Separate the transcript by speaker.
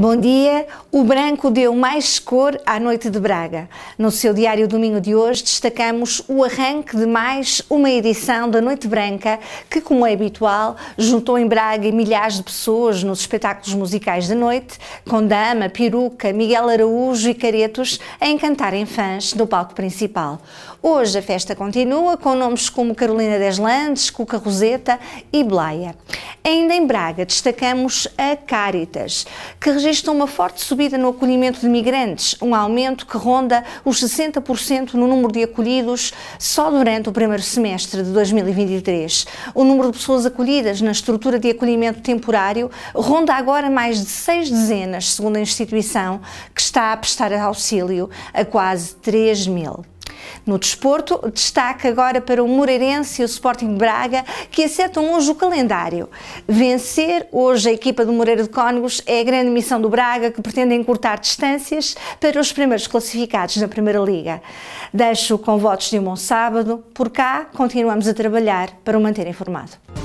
Speaker 1: Bom dia. O branco deu mais cor à noite de Braga. No seu Diário Domingo de hoje, destacamos o arranque de mais uma edição da Noite Branca, que, como é habitual, juntou em Braga milhares de pessoas nos espetáculos musicais da noite, com Dama, Peruca, Miguel Araújo e Caretos a encantarem fãs no palco principal. Hoje a festa continua com nomes como Carolina Deslandes, Cuca Roseta e Blaia. Ainda em Braga, destacamos a Caritas, que registram uma forte subida no acolhimento de migrantes, um aumento que ronda os 60% no número de acolhidos só durante o primeiro semestre de 2023. O número de pessoas acolhidas na estrutura de acolhimento temporário ronda agora mais de seis dezenas, segundo a instituição, que está a prestar auxílio a quase 3 mil. No desporto, destaque agora para o Moreirense e o Sporting Braga, que acertam hoje o calendário. Vencer hoje a equipa do Moreira de Cónegos é a grande missão do Braga, que pretende encurtar distâncias para os primeiros classificados na Primeira Liga. Deixo com votos de um bom sábado. Por cá, continuamos a trabalhar para o manter informado.